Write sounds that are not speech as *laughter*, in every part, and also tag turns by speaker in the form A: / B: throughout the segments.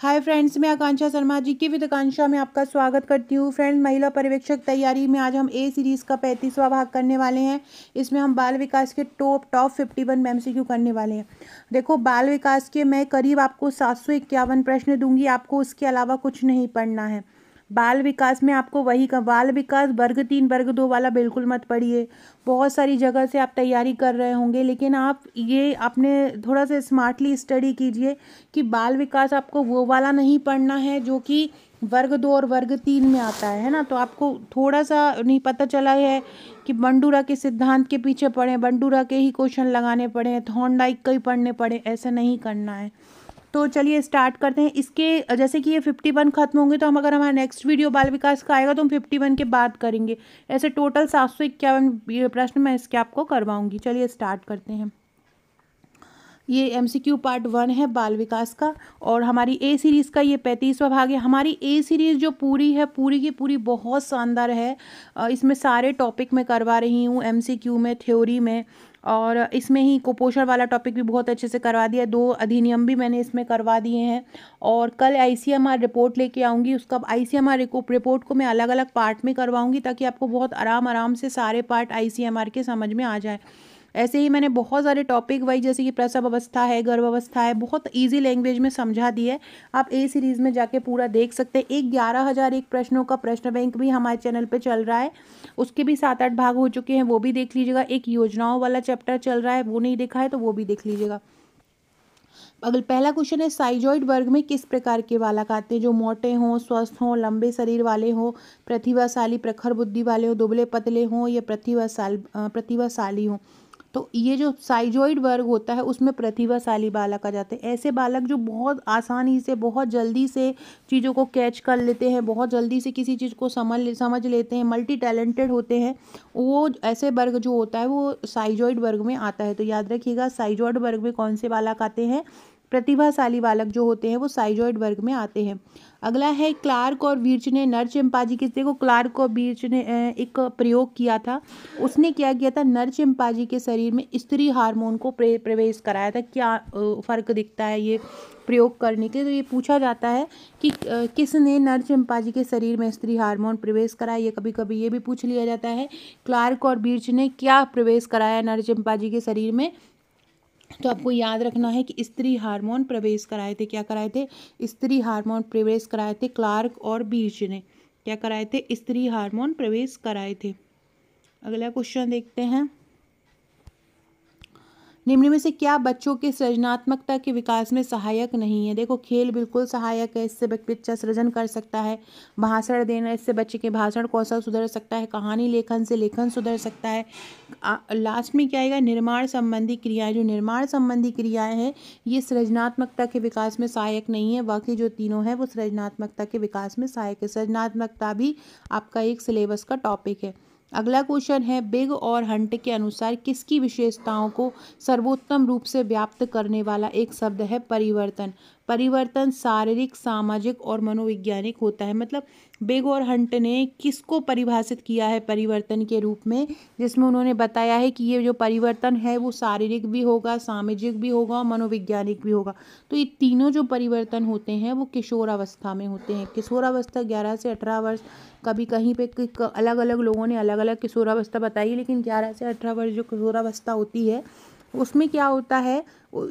A: hi friends मैं आकांक्षा शर्मा जी की with आकांक्षा में आपका स्वागत करती हूँ फ्रेंड्स महिला पर्यवेक्षक तैयारी में आज हम ए सीरीज़ का पैंतीसवा भाग करने वाले हैं इसमें हम बाल विकास के top top fifty one M C करने वाले हैं देखो बाल विकास के मैं करीब आपको सात सौ इक्यावन प्रश्न दूंगी आपको उसके अलावा कुछ नहीं पढ़ना है बाल विकास में आपको वही का बाल विकास वर्ग तीन वर्ग दो वाला बिल्कुल मत पढ़िए बहुत सारी जगह से आप तैयारी कर रहे होंगे लेकिन आप ये आपने थोड़ा सा स्मार्टली स्टडी कीजिए कि बाल विकास आपको वो वाला नहीं पढ़ना है जो कि वर्ग दो और वर्ग तीन में आता है है ना तो आपको थोड़ा सा नहीं पता चला है कि बंडूरा के सिद्धांत के पीछे पढ़ें बंडूरा के ही क्वेश्चन लगाने पड़े थॉन्डाइक का ही पढ़ने पड़े ऐसा नहीं करना है तो चलिए स्टार्ट करते हैं इसके जैसे कि ये फिफ्टी वन खत्म होंगे तो हम अगर हमारा नेक्स्ट वीडियो बाल विकास का आएगा तो हम फिफ्टी वन के बाद करेंगे ऐसे टोटल सात सौ इक्यावन प्रश्न मैं इसके आपको करवाऊंगी चलिए स्टार्ट करते हैं ये M C Q part one है बाल विकास का और हमारी ए सीरीज़ का ये पैंतीसवा भाग है हमारी ए सीरीज़ जो पूरी है पूरी की पूरी बहुत शानदार है इसमें सारे टॉपिक में करवा रही हूँ एम सी क्यू में थ्योरी में और इसमें ही कुपोषण वाला टॉपिक भी बहुत अच्छे से करवा दिया दो अधिनियम भी मैंने इसमें करवा दिए हैं और कल आईसीएमआर रिपोर्ट लेके आऊँगी उसका आईसीएमआर रिपोर्ट को मैं अलग अलग पार्ट में करवाऊँगी ताकि आपको बहुत आराम आराम से सारे पार्ट आईसीएमआर के समझ में आ जाए ऐसे ही मैंने बहुत सारे टॉपिक वाइज जैसे कि प्रसव अवस्था है गर्भावस्था है बहुत ईजी लैंग्वेज में समझा दी है आप ए सीरीज़ में जाके पूरा देख सकते हैं एक ग्यारह हज़ार एक प्रश्नों का प्रश्न बैंक भी हमारे चैनल पर चल रहा है उसके भी सात आठ भाग हो चुके हैं वो भी देख लीजिएगा एक योजनाओं वाला चैप्टर चल रहा है वो नहीं देखा है तो वो भी देख लीजिएगा अगल पहला क्वेश्चन है साइजॉइड वर्ग में किस प्रकार के बालक आते हैं जो मोटे हों स्वस्थ हों लंबे शरीर वाले हों प्रतिभाशाली प्रखर बुद्धि वाले हों दुबले पतले हों या प्रतिभाशाल प्रतिभाशाली हों तो ये जो साइजोइड वर्ग होता है उसमें प्रतिभाशाली बालक आ जाते हैं ऐसे बालक जो बहुत आसानी से बहुत जल्दी से चीज़ों को कैच कर लेते हैं बहुत जल्दी से किसी चीज़ को समझ समझ लेते हैं मल्टी टैलेंटेड होते हैं वो ऐसे वर्ग जो होता है वो साइजोइड वर्ग में आता है तो याद रखिएगा साइजोइड वर्ग में कौन से बालक आते हैं प्रतिभाशाली बालक जो होते हैं वो साइजॉइड वर्ग में आते हैं अगला है क्लार्क और वीर्च ने नर चिंपाजी किस देखो क्लार्क और वीर्च ने एक प्रयोग किया था उसने क्या किया था नर चिंपाजी के शरीर में स्त्री हार्मोन को प्रवेश कराया था क्या फ़र्क दिखता है ये प्रयोग करने के तो ये पूछा जाता है कि किसने नर चिंपाजी के शरीर में स्त्री हार्मोन प्रवेश कराया ये कभी कभी ये भी पूछ लिया जाता है क्लार्क और बीर्च ने क्या प्रवेश कराया नर चिंपाजी के शरीर में तो आपको याद रखना है कि स्त्री हार्मोन प्रवेश कराए थे क्या कराए थे स्त्री हार्मोन प्रवेश कराए थे क्लार्क और बीर्ज ने क्या कराए थे स्त्री हार्मोन प्रवेश कराए थे अगला क्वेश्चन देखते हैं निम्न में से क्या बच्चों के सृजनात्मकता के विकास में सहायक नहीं है देखो खेल बिल्कुल सहायक है इससे बच्चा सृजन कर सकता है भाषण देना इससे बच्चे के भाषण कौशल सुधर सकता है कहानी लेखन से लेखन सुधर सकता है लास्ट में क्या आएगा निर्माण संबंधी क्रियाएं जो निर्माण संबंधी क्रियाएं हैं ये सृजनात्मकता के विकास में सहायक नहीं है बाकी जो तीनों हैं वो सृजनात्मकता के विकास में सहायक है सृजनात्मकता भी आपका एक सिलेबस का टॉपिक है अगला क्वेश्चन है बिग और हंट के अनुसार किसकी विशेषताओं को सर्वोत्तम रूप से व्याप्त करने वाला एक शब्द है परिवर्तन परिवर्तन शारीरिक सामाजिक और मनोवैज्ञानिक होता है मतलब बेग और हंट ने किसको परिभाषित किया है परिवर्तन के रूप में जिसमें उन्होंने बताया है कि ये जो परिवर्तन है वो शारीरिक भी होगा सामाजिक भी होगा और मनोवैज्ञानिक भी होगा तो ये तीनों जो परिवर्तन होते हैं वो किशोरावस्था में होते हैं किशोरावस्था ग्यारह से अठारह वर्ष कभी कहीं पर अलग अलग लोगों ने अलग अलग किशोरावस्था बताई लेकिन ग्यारह से अठारह वर्ष जो किशोरावस्था होती है उसमें क्या होता है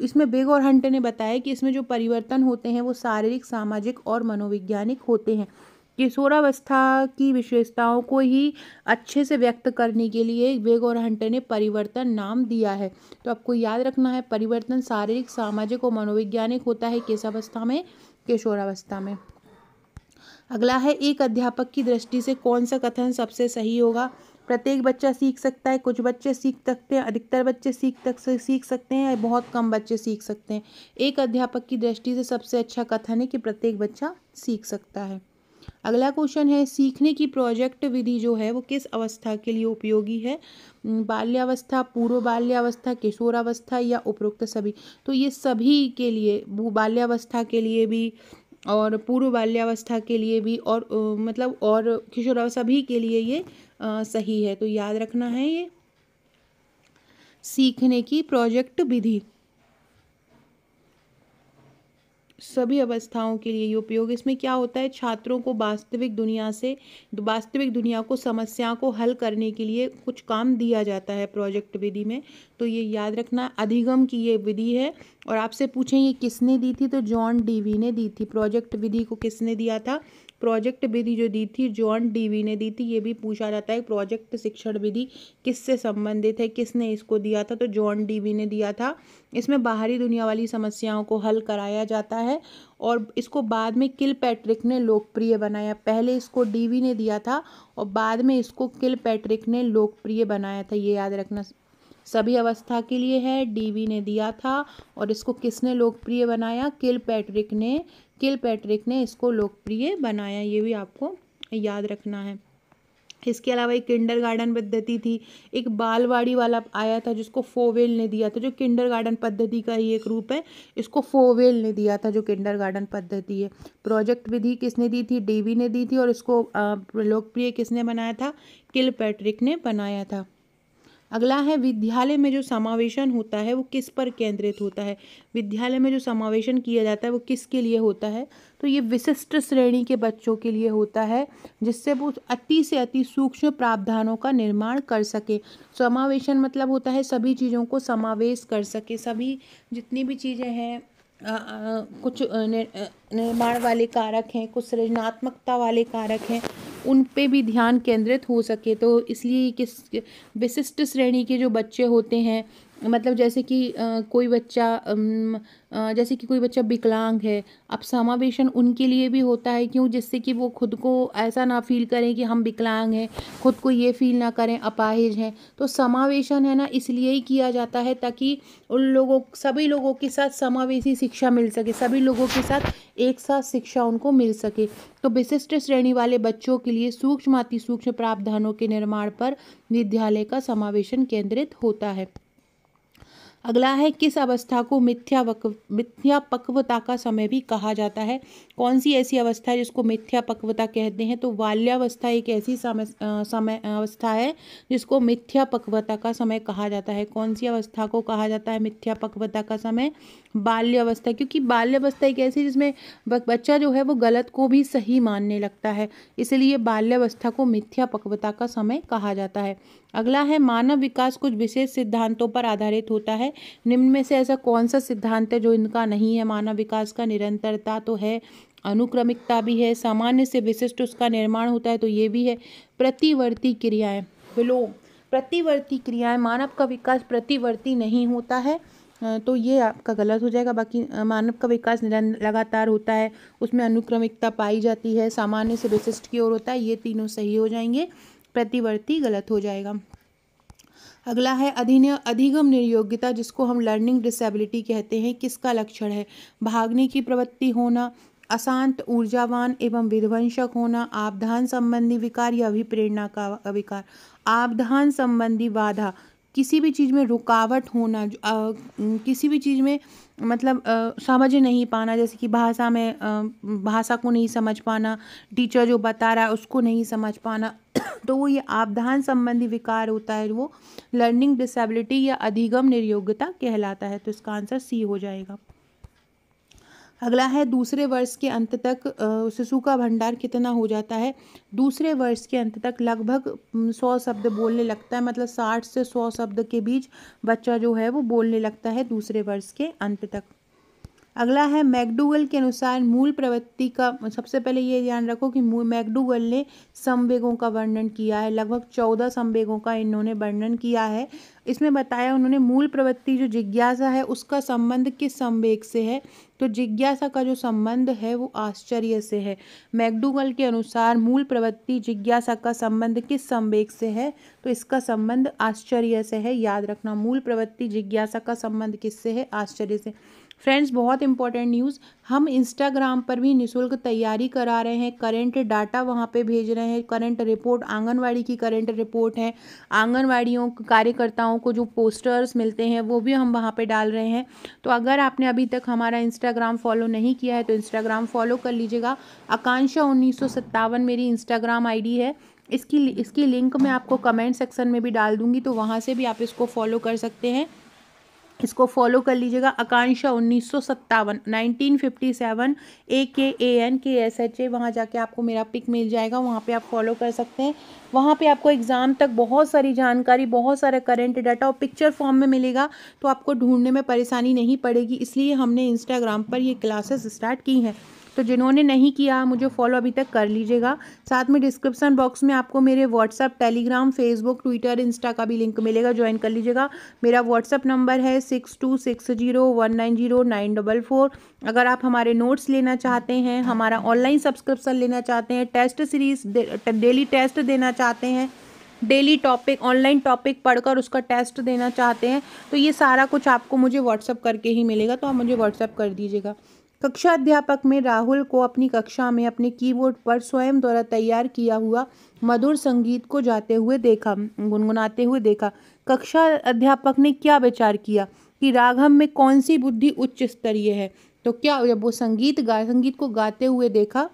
A: इसमें बेग और हंटे ने बताया कि इसमें जो परिवर्तन होते हैं वो शारीरिक सामाजिक और मनोवैज्ञानिक होते हैं किशोरावस्था की विशेषताओं को ही अच्छे से व्यक्त करने के लिए वेग और हंटे ने परिवर्तन नाम दिया है तो आपको याद रखना है परिवर्तन शारीरिक सामाजिक और मनोवैज्ञानिक होता है किस अवस्था में किशोरावस्था में अगला है एक अध्यापक की दृष्टि से कौन सा कथन सबसे सही होगा प्रत्येक बच्चा सीख सकता है कुछ बच्चे सीख सकते हैं अधिकतर बच्चे सीख तक सीख सकते हैं या बहुत कम बच्चे सीख सकते हैं एक अध्यापक की दृष्टि से सबसे अच्छा कथन है कि प्रत्येक बच्चा सीख सकता है अगला क्वेश्चन है सीखने की प्रोजेक्ट विधि जो है वो किस अवस्था के लिए उपयोगी है बाल्यावस्था पूर्व बाल्यावस्था किशोरावस्था या उपरोक्त सभी तो ये सभी के लिए बाल्यावस्था के लिए भी और पूर्व बाल्यावस्था के लिए भी और मतलब और किशोरावस्था सभी के लिए ये आ, सही है तो याद रखना है ये सीखने की प्रोजेक्ट विधि सभी अवस्थाओं के लिए ये उपयोग इसमें क्या होता है छात्रों को वास्तविक दुनिया से वास्तविक दुनिया को समस्या को हल करने के लिए कुछ काम दिया जाता है प्रोजेक्ट विधि में तो ये याद रखना अधिगम की ये विधि है और आपसे पूछें ये किसने दी थी तो जॉन डीवी ने दी थी प्रोजेक्ट विधि को किसने दिया था प्रोजेक्ट विधि जो दी थी जॉन डीवी ने दी थी ये भी पूछा जाता है प्रोजेक्ट शिक्षण विधि किससे संबंधित है किसने इसको दिया था तो जॉन डीवी ने दिया था इसमें बाहरी दुनिया वाली समस्याओं को हल कराया जाता है और इसको बाद में किल पैट्रिक ने लोकप्रिय बनाया पहले इसको डीवी ने दिया था और बाद में इसको किल पैट्रिक ने लोकप्रिय बनाया था ये याद रखना सभी अवस्था के लिए है डीवी ने दिया था और इसको किसने लोकप्रिय बनाया किल पैट्रिक ने किल पैट्रिक ने इसको लोकप्रिय बनाया ये भी आपको याद रखना है इसके अलावा एक किंडर गार्डन पद्धति थी एक बालवाड़ी वाला आया था जिसको फोवेल ने दिया था जो किंडर गार्डन पद्धति का ही एक रूप है इसको फोवेल ने दिया था जो किंडर गार्डन पद्धति है प्रोजेक्ट विधि किसने दी थी डेवी ने दी थी और इसको लोकप्रिय किसने बनाया था किल पैट्रिक ने बनाया था अगला है विद्यालय में जो समावेशन होता है वो किस पर केंद्रित होता है विद्यालय में जो समावेशन किया जाता है वो किसके लिए होता है तो ये विशिष्ट श्रेणी के बच्चों के लिए होता है जिससे वो अति से अति सूक्ष्म प्रावधानों का निर्माण कर सके समावेशन मतलब होता है सभी चीज़ों को समावेश कर सके सभी जितनी भी चीज़ें हैं आ, आ, कुछ निर्माण वाले कारक हैं कुछ सृजनात्मकता वाले कारक हैं उन पे भी ध्यान केंद्रित हो सके तो इसलिए किस विशिष्ट श्रेणी के जो बच्चे होते हैं मतलब जैसे कि कोई बच्चा जैसे कि कोई बच्चा विकलांग है अब समावेशन उनके लिए भी होता है क्यों जिससे कि वो खुद को ऐसा ना फील करें कि हम विकलांग हैं खुद को ये फील ना करें अपाहिज हैं तो समावेशन है ना इसलिए ही किया जाता है ताकि उन लोगों सभी लोगों के साथ समावेशी शिक्षा मिल सके सभी लोगों के साथ एक साथ शिक्षा उनको मिल सके तो विशिष्ट श्रेणी वाले बच्चों के लिए सूक्ष्म अति सूक्ष्म प्रावधानों के निर्माण पर विद्यालय का समावेशन केंद्रित होता है अगला है किस अवस्था को मिथ्या मिथ्या पक्वता का समय भी कहा जाता है कौन सी ऐसी अवस्था है जिसको मिथ्या पक्वता कहते हैं तो बाल्यावस्था एक ऐसी समय समय अवस्था है जिसको मिथ्या पक्वता का समय कहा जाता है कौन सी अवस्था को कहा जाता है मिथ्या पक्वता का समय बाल्यावस्था क्योंकि बाल्यावस्था एक ऐसी जिसमें बच्चा जो है वो गलत को भी सही मानने लगता है इसलिए बाल्यावस्था को मिथ्या पक्वता का समय कहा जाता है अगला है मानव विकास कुछ विशेष सिद्धांतों पर आधारित होता है निम्न में से ऐसा कौन सा सिद्धांत है जो इनका नहीं है मानव विकास का निरंतरता तो है अनुक्रमिकता भी है सामान्य से विशिष्ट उसका निर्माण होता है तो ये भी है प्रतिवर्ती क्रियाएँ विलोम प्रतिवर्ती क्रियाएँ मानव का विकास प्रतिवर्ती नहीं होता है तो ये आपका गलत हो जाएगा बाकी मानव का विकास लगातार होता है उसमें अनुक्रमिकता पाई जाती है सामान्य से विशिष्ट की ओर होता है ये तीनों सही हो जाएंगे प्रतिवर्ती गलत हो जाएगा अगला है अधिन अधिगम निर्योग्यता जिसको हम लर्निंग डिसेबिलिटी कहते हैं किसका लक्षण है भागने की प्रवृत्ति होना अशांत ऊर्जावान एवं विध्वंसक होना आपधान संबंधी विकार या अभिप्रेरणा का विकार आपधान संबंधी बाधा किसी भी चीज़ में रुकावट होना आ, किसी भी चीज़ में मतलब समझ नहीं पाना जैसे कि भाषा में भाषा को नहीं समझ पाना टीचर जो बता रहा है उसको नहीं समझ पाना *clears throat* तो वो ये आपदान संबंधी विकार होता है वो लर्निंग डिसेबिलिटी या अधिगम निर्योग्यता कहलाता है तो इसका आंसर सी हो जाएगा अगला है दूसरे वर्ष के अंत तक शिशु का भंडार कितना हो जाता है दूसरे वर्ष के अंत तक लगभग सौ शब्द बोलने लगता है मतलब साठ से सौ शब्द के बीच बच्चा जो है वो बोलने लगता है दूसरे वर्ष के अंत तक अगला है मैकडूगल के अनुसार मूल प्रवृत्ति का सबसे पहले ये ध्यान रखो कि मैकडूगल ने संवेगों का वर्णन किया है लगभग चौदह संवेगों का इन्होंने वर्णन किया है इसमें बताया उन्होंने मूल प्रवृत्ति जो जिज्ञासा है उसका संबंध किस संवेग से है तो जिज्ञासा का जो संबंध है वो आश्चर्य से है मैकडूगल के अनुसार मूल प्रवृत्ति जिज्ञासा का संबंध किस संवेग से है तो इसका संबंध आश्चर्य से है याद रखना मूल प्रवृत्ति जिज्ञासा का संबंध किससे है आश्चर्य से फ्रेंड्स बहुत इंपॉर्टेंट न्यूज़ हम इंस्टाग्राम पर भी निशुल्क तैयारी करा रहे हैं करंट डाटा वहाँ पे भेज रहे हैं करंट रिपोर्ट आंगनवाड़ी की करंट रिपोर्ट है आंगनवाड़ियों कार्यकर्ताओं को जो पोस्टर्स मिलते हैं वो भी हम वहाँ पे डाल रहे हैं तो अगर आपने अभी तक हमारा इंस्टाग्राम फॉलो नहीं किया है तो इंस्टाग्राम फॉलो कर लीजिएगा आकांक्षा उन्नीस मेरी इंस्टाग्राम आई है इसकी इसकी लिंक मैं आपको कमेंट सेक्शन में भी डाल दूंगी तो वहाँ से भी आप इसको फॉलो कर सकते हैं इसको फॉलो कर लीजिएगा आकांक्षा उन्नीस सौ सत्तावन nineteen fifty seven A K A N K S H A वहाँ जाके आपको मेरा पिक मिल जाएगा वहाँ पे आप फॉलो कर सकते हैं वहाँ पे आपको एग्ज़ाम तक बहुत सारी जानकारी बहुत सारा करेंट डाटा और पिक्चर फॉर्म में मिलेगा तो आपको ढूंढने में परेशानी नहीं पड़ेगी इसलिए हमने इंस्टाग्राम पर ये क्लासेस स्टार्ट की हैं तो जिन्होंने नहीं किया मुझे फॉलो अभी तक कर लीजिएगा साथ में डिस्क्रिप्सन बॉक्स में आपको मेरे WhatsApp Telegram Facebook Twitter Insta का भी लिंक मिलेगा ज्वाइन कर लीजिएगा मेरा व्हाट्सअप नंबर है six two six zero one nine zero nine double four अगर आप हमारे नोट्स लेना चाहते हैं हमारा ऑनलाइन सब्सक्रिप्सन लेना चाहते हैं टेस्ट सीरीज डेली टेस्ट देना चाहते हैं डेली टॉपिक ऑनलाइन टॉपिक पढ़कर उसका टेस्ट देना चाहते हैं तो ये सारा कुछ आपको मुझे व्हाट्सअप करके ही मिलेगा तो आप मुझे व्हाट्सअप कर दीजिएगा कक्षा अध्यापक में राहुल को अपनी कक्षा में अपने कीबोर्ड पर स्वयं द्वारा तैयार किया हुआ मधुर संगीत को जाते हुए देखा गुनगुनाते हुए देखा कक्षा अध्यापक ने क्या विचार किया कि राघव में कौन सी बुद्धि उच्च स्तरीय है तो क्या जब वो संगीत गा संगीत को गाते हुए देखा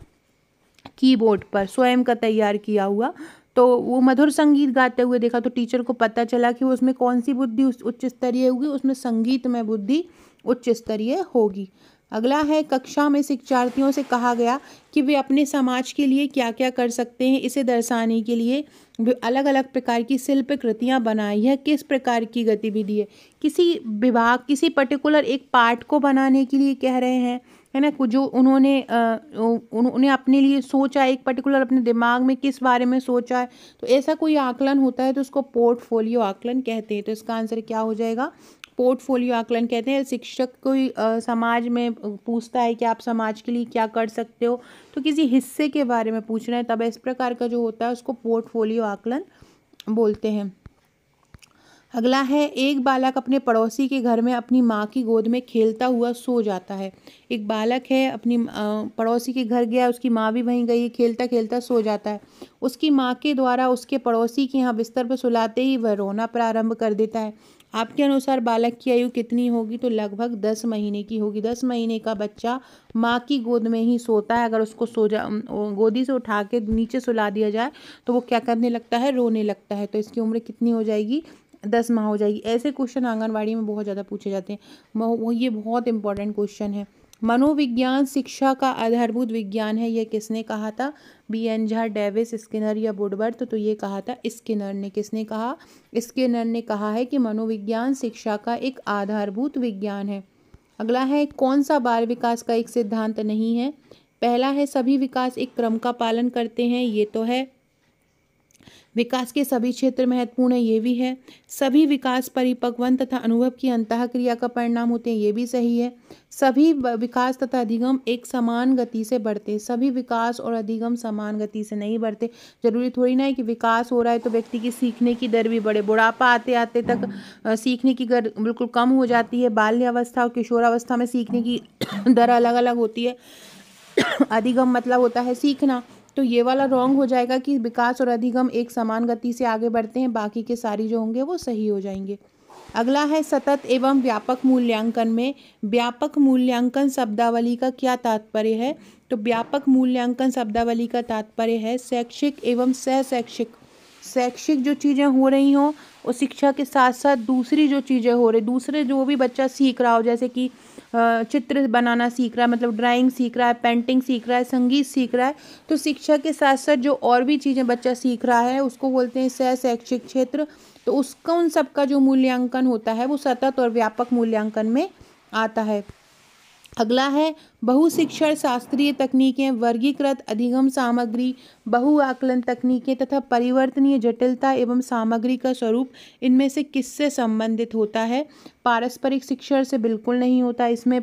A: कीबोर्ड पर स्वयं का तैयार किया हुआ तो वो मधुर संगीत गाते हुए देखा तो टीचर को पता चला कि उसमें कौन सी बुद्धि उच्च स्तरीय होगी उसमें संगीत में बुद्धि उच्च स्तरीय होगी अगला है कक्षा में शिक्षार्थियों से कहा गया कि वे अपने समाज के लिए क्या क्या कर सकते हैं इसे दर्शाने के लिए वे अलग अलग प्रकार की शिल्प कृतियाँ बनाई है किस प्रकार की गतिविधि है किसी विभाग किसी पर्टिकुलर एक पार्ट को बनाने के लिए कह रहे हैं है ना जो उन्होंने उन्होंने अपने लिए सोचा है एक पर्टिकुलर अपने दिमाग में किस बारे में सोचा है तो ऐसा कोई आकलन होता है तो उसको पोर्टफोलियो आकलन कहते हैं तो इसका आंसर क्या हो जाएगा पोर्टफोलियो आकलन कहते हैं शिक्षक कोई समाज में पूछता है कि आप समाज के लिए क्या कर सकते हो तो किसी हिस्से के बारे में पूछना है तब इस प्रकार का जो होता है उसको पोर्टफोलियो आकलन बोलते हैं अगला है एक बालक अपने पड़ोसी के घर में अपनी माँ की गोद में खेलता हुआ सो जाता है एक बालक है अपनी पड़ोसी के घर गया उसकी माँ भी वहीं गई खेलता खेलता सो जाता है उसकी माँ के द्वारा उसके पड़ोसी के यहाँ बिस्तर पर सुलाते ही वह रोना प्रारंभ कर देता है आपके अनुसार बालक की आयु कितनी होगी तो लगभग दस महीने की होगी दस महीने का बच्चा माँ की गोद में ही सोता है अगर उसको सो जा गोदी से उठा के नीचे सुला दिया जाए तो वो क्या करने लगता है रोने लगता है तो इसकी उम्र कितनी हो जाएगी दस माह हो जाएगी ऐसे क्वेश्चन आंगनबाड़ी में बहुत ज़्यादा पूछे जाते हैं वो ये बहुत इंपॉर्टेंट क्वेश्चन है मनोविज्ञान शिक्षा का आधारभूत विज्ञान है यह किसने कहा था B N Jha Davis Skinner या बुडबर्थ तो ये कहा था स्किनर ने किसने कहा स्किनर ने कहा है कि मनोविज्ञान शिक्षा का एक आधारभूत विज्ञान है अगला है कौन सा बाल विकास का एक सिद्धांत नहीं है पहला है सभी विकास एक क्रम का पालन करते हैं ये तो है विकास के सभी क्षेत्र महत्वपूर्ण है ये भी है सभी विकास परिपक्वन तथा अनुभव की अंत क्रिया का परिणाम होते हैं ये भी सही है सभी विकास तथा अधिगम एक समान गति से बढ़ते सभी विकास और अधिगम समान गति से नहीं बढ़ते जरूरी थोड़ी ना है कि विकास हो रहा है तो व्यक्ति की सीखने की दर भी बढ़े बुढ़ापा आते आते तक सीखने की दर बिल्कुल कम हो जाती है बाल्यावस्था और किशोरावस्था में सीखने की *coughs* दर अलग अलग होती है *coughs* अधिगम मतलब होता है सीखना तो ये वाला रॉन्ग हो जाएगा कि विकास और अधिगम एक समान गति से आगे बढ़ते हैं बाकी के सारी जो होंगे वो सही हो जाएंगे अगला है सतत एवं व्यापक मूल्यांकन में व्यापक मूल्यांकन शब्दावली का क्या तात्पर्य है तो व्यापक मूल्यांकन शब्दावली का तात्पर्य है शैक्षिक एवं सहशैक्षिक शैक्षिक जो चीज़ें हो रही हों और शिक्षा के साथ साथ दूसरी जो चीज़ें हो रही दूसरे जो भी बच्चा सीख रहा हो जैसे कि चित्र बनाना सीख रहा है मतलब ड्राइंग सीख रहा है पेंटिंग सीख रहा है संगीत सीख रहा है तो शिक्षा के साथ साथ जो और भी चीज़ें बच्चा सीख रहा है उसको बोलते हैं सह शैक्षिक क्षेत्र तो उसका उन सबका जो मूल्यांकन होता है वो सतत और व्यापक मूल्यांकन में आता है अगला है बहुशिक्षण शास्त्रीय तकनीकें वर्गीकृत अधिगम सामग्री बहु आकलन तकनीकें तथा परिवर्तनीय जटिलता एवं सामग्री का स्वरूप इनमें से किससे संबंधित होता है पारस्परिक शिक्षण से बिल्कुल नहीं होता इसमें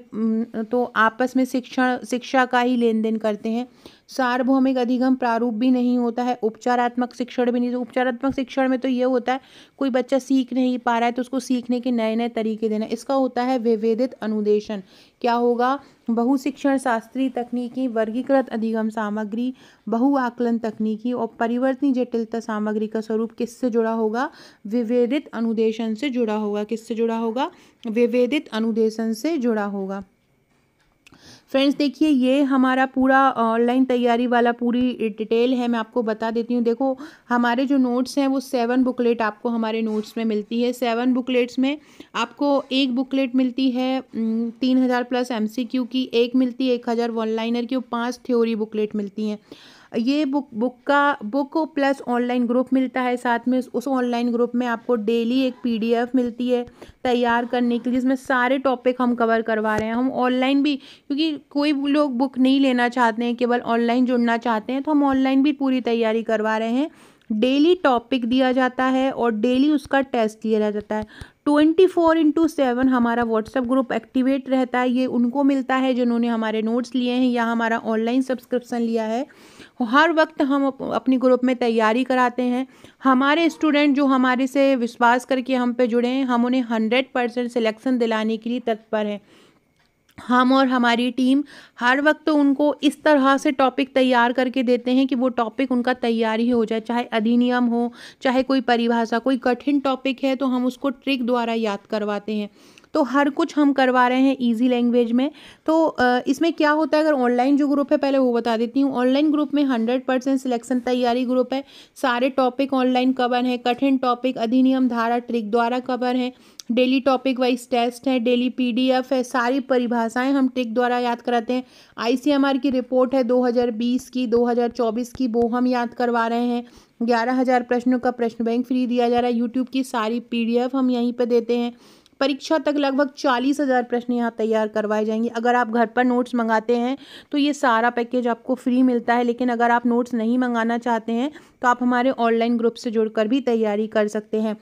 A: तो आपस में शिक्षण शिक्षा का ही लेन देन करते हैं सार्वभौमिक अधिगम प्रारूप भी नहीं होता है उपचारात्मक शिक्षण भी नहीं उपचारात्मक शिक्षण में तो ये होता है कोई बच्चा सीख नहीं पा रहा है तो उसको सीखने के नए नए तरीके देना इसका होता है विभेदित अनुदेशन क्या होगा बहुशिक्षण शास्त्री तकनीकी वर्गीकृत अधिगम सामग्री बहु आकलन तकनीकी और परिवर्तनी जटिलता सामग्री का स्वरूप किससे जुड़ा होगा विवेदित अनुदेशन से जुड़ा होगा किससे जुड़ा होगा विवेदित अनुदेशन से जुड़ा होगा फ्रेंड्स देखिए ये हमारा पूरा ऑनलाइन तैयारी वाला पूरी डिटेल है मैं आपको बता देती हूँ देखो हमारे जो नोट्स हैं वो सेवन बुकलेट आपको हमारे नोट्स में मिलती है सेवन बुकलेट्स में आपको एक बुकलेट मिलती है तीन हज़ार प्लस एमसीक्यू की एक मिलती है एक हज़ार वन लाइनर की और पाँच थ्योरी बुकलेट मिलती हैं ये बुक बुक का बुक प्लस ऑनलाइन ग्रुप मिलता है साथ में उस ऑनलाइन ग्रुप में आपको डेली एक पीडीएफ मिलती है तैयार करने के लिए जिसमें सारे टॉपिक हम कवर करवा रहे हैं हम ऑनलाइन भी क्योंकि कोई लोग बुक नहीं लेना चाहते हैं केवल ऑनलाइन जुड़ना चाहते हैं तो हम ऑनलाइन भी पूरी तैयारी करवा रहे हैं डेली टॉपिक दिया जाता है और डेली उसका टेस्ट लिया जाता है ट्वेंटी फोर इंटू सेवन हमारा व्हाट्सएप ग्रुप एक्टिवेट रहता है ये उनको मिलता है जिन्होंने हमारे नोट्स लिए हैं या हमारा ऑनलाइन सब्सक्रिप्शन लिया है हर वक्त हम अपनी ग्रुप में तैयारी कराते हैं हमारे स्टूडेंट जो हमारे से विश्वास करके हम पे जुड़े हैं हम उन्हें हंड्रेड परसेंट सिलेक्शन दिलाने के लिए तत्पर हैं हम और हमारी टीम हर वक्त तो उनको इस तरह से टॉपिक तैयार करके देते हैं कि वो टॉपिक उनका तैयार ही हो जाए चाहे अधिनियम हो चाहे कोई परिभाषा कोई कठिन टॉपिक है तो हम उसको ट्रिक द्वारा याद करवाते हैं तो हर कुछ हम करवा रहे हैं ईजी लैंग्वेज में तो इसमें क्या होता है अगर ऑनलाइन जो ग्रुप है पहले वो बता देती हूँ ऑनलाइन ग्रुप में हंड्रेड परसेंट सिलेक्शन तैयारी ग्रुप है सारे टॉपिक ऑनलाइन कवर हैं कठिन टॉपिक अधिनियम धारा ट्रिक द्वारा कवर हैं डेली टॉपिक वाइज टेस्ट है डेली पीडीएफ है सारी परिभाषाएं हम टिक द्वारा याद कराते हैं आईसीएमआर की रिपोर्ट है 2020 की 2024 की वो हम याद करवा रहे हैं ग्यारह हज़ार प्रश्नों का प्रश्न बैंक फ्री दिया जा रहा है यूट्यूब की सारी पीडीएफ हम यहीं पर देते हैं परीक्षा तक लगभग चालीस हज़ार प्रश्न यहाँ तैयार करवाए जाएंगे अगर आप घर पर नोट्स मंगाते हैं तो ये सारा पैकेज आपको फ्री मिलता है लेकिन अगर आप नोट्स नहीं मंगाना चाहते हैं तो आप हमारे ऑनलाइन ग्रुप से जुड़कर भी तैयारी कर सकते हैं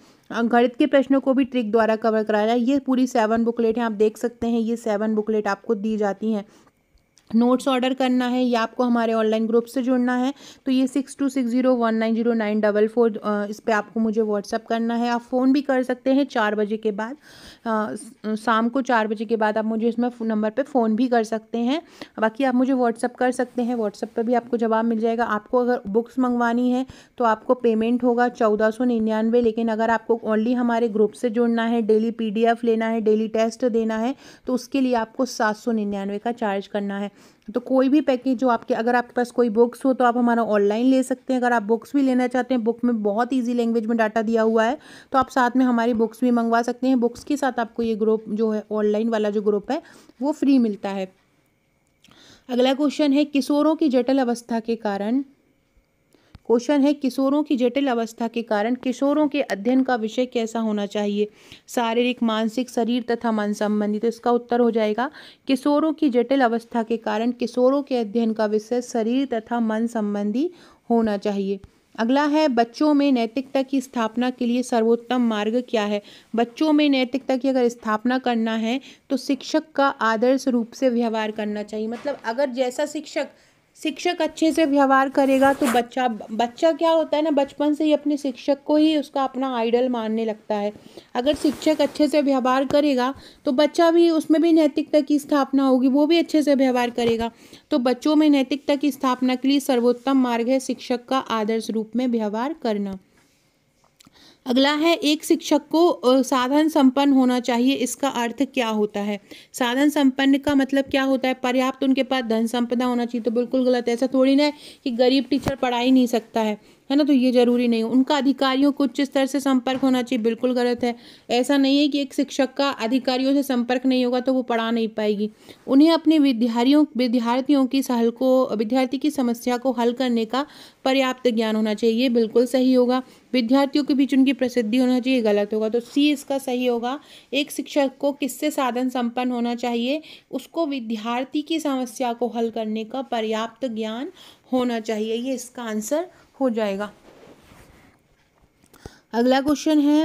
A: गणित के प्रश्नों को भी ट्रिक द्वारा कवर कराया जाए ये पूरी सेवन बुकलेट हैं आप देख सकते हैं ये सेवन बुकलेट आपको दी जाती हैं नोट्स ऑर्डर करना है या आपको हमारे ऑनलाइन ग्रुप से जुड़ना है तो ये six two six zero one nine zero nine double four इस पर आपको मुझे व्हाट्सअप करना है आप फ़ोन भी कर सकते हैं चार बजे के बाद शाम को चार बजे के बाद आप मुझे इसमें नंबर पे फ़ोन भी कर सकते हैं बाकी आप मुझे व्हाट्सअप कर सकते हैं व्हाट्सअप पर भी आपको जवाब मिल जाएगा आपको अगर बुक्स मंगवानी है तो आपको पेमेंट होगा चौदह सौ निन्यानवे लेकिन अगर आपको ओनली हमारे ग्रुप से जुड़ना है डेली पी लेना है डेली टेस्ट देना है तो उसके लिए आपको सात सौ निन्यानवे का चार्ज करना है तो कोई भी पैकेज जो आपके अगर आपके पास कोई बुक्स हो तो आप हमारा ऑनलाइन ले सकते हैं अगर आप बुक्स भी लेना चाहते हैं बुक में बहुत ईजी लैंग्वेज में डाटा दिया हुआ है तो आप साथ में हमारी बुक्स भी मंगवा सकते हैं बुक्स के साथ आपको ये ग्रुप जो है ऑनलाइन वाला जो ग्रुप है वो फ्री मिलता है अगला क्वेश्चन है किशोरों की जटिल अवस्था के कारण क्वेश्चन है किशोरों की जटिल अवस्था के कारण किशोरों के अध्ययन का विषय कैसा होना चाहिए शारीरिक मानसिक शरीर तथा मन संबंधी तो इसका उत्तर हो जाएगा किशोरों की जटिल अवस्था के कारण किशोरों के अध्ययन का विषय शरीर तथा मन संबंधी होना चाहिए अगला है बच्चों में नैतिकता की स्थापना के लिए सर्वोत्तम मार्ग क्या है बच्चों में नैतिकता की अगर स्थापना करना है तो शिक्षक का आदर्श रूप से व्यवहार करना चाहिए मतलब अगर जैसा शिक्षक शिक्षक अच्छे से व्यवहार करेगा तो बच्चा बच्चा क्या होता है ना बचपन से ही अपने शिक्षक को ही उसका अपना आइडल मानने लगता है अगर शिक्षक अच्छे से व्यवहार करेगा तो बच्चा भी उसमें भी नैतिकता की स्थापना होगी वो भी अच्छे से व्यवहार करेगा तो बच्चों में नैतिकता की स्थापना के लिए सर्वोत्तम मार्ग है शिक्षक का आदर्श रूप में व्यवहार करना अगला है एक शिक्षक को साधन संपन्न होना चाहिए इसका अर्थ क्या होता है साधन संपन्न का मतलब क्या होता है पर्याप्त उनके पास धन संपदा होना चाहिए तो बिल्कुल गलत है ऐसा थोड़ी ना है कि गरीब टीचर पढ़ा ही नहीं सकता है है ना तो ये ज़रूरी नहीं उनका अधिकारियों को उच्च स्तर से संपर्क होना चाहिए बिल्कुल गलत है ऐसा नहीं है कि एक शिक्षक का अधिकारियों से संपर्क नहीं होगा तो वो पढ़ा नहीं पाएगी उन्हें अपने विद्यार्थियों विद्यार्थियों की सहल को विद्यार्थी की समस्या को हल करने का पर्याप्त ज्ञान होना चाहिए ये बिल्कुल सही होगा विद्यार्थियों के बीच उनकी प्रसिद्धि होना चाहिए गलत होगा तो सी इसका सही होगा एक शिक्षक को किससे साधन संपन्न होना चाहिए उसको विद्यार्थी की समस्या को हल करने का पर्याप्त ज्ञान होना चाहिए ये इसका आंसर हो जाएगा अगला क्वेश्चन है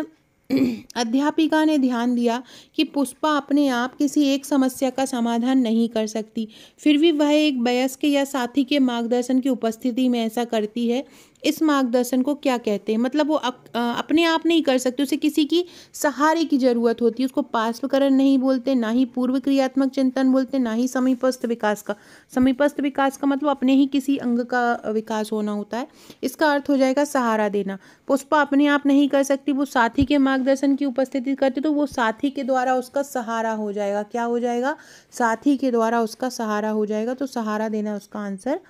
A: अध्यापिका ने ध्यान दिया कि पुष्पा अपने आप किसी एक समस्या का समाधान नहीं कर सकती फिर भी वह एक वयस्क या साथी के मार्गदर्शन की उपस्थिति में ऐसा करती है इस मार्गदर्शन को क्या कहते हैं मतलब वो अप, अपने आप नहीं कर सकते उसे किसी की सहारे की ज़रूरत होती है उसको पार्श्वकरण नहीं बोलते ना ही पूर्व क्रियात्मक चिंतन बोलते ना ही समीपस्थ विकास का समीपस्थ विकास का मतलब अपने ही किसी अंग का विकास होना होता है इसका अर्थ हो जाएगा सहारा देना पुष्पा अपने आप नहीं कर सकती वो साथी के मार्गदर्शन की उपस्थिति करती तो वो साथी के द्वारा उसका सहारा हो जाएगा क्या हो जाएगा साथी के द्वारा उसका सहारा हो जाएगा तो सहारा देना उसका आंसर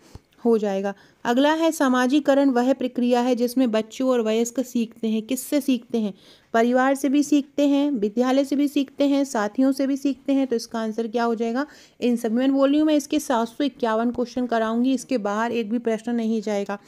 A: हो जाएगा अगला है सामाजिकरण वह प्रक्रिया है जिसमें बच्चों और वयस्क सीखते हैं किससे सीखते हैं परिवार से भी सीखते हैं विद्यालय से भी सीखते हैं साथियों से भी सीखते हैं तो इसका आंसर क्या हो जाएगा इन सभी बोल रही हूँ मैं इसके सात सौ इक्यावन क्वेश्चन कराऊंगी इसके बाहर एक भी प्रश्न नहीं जाएगा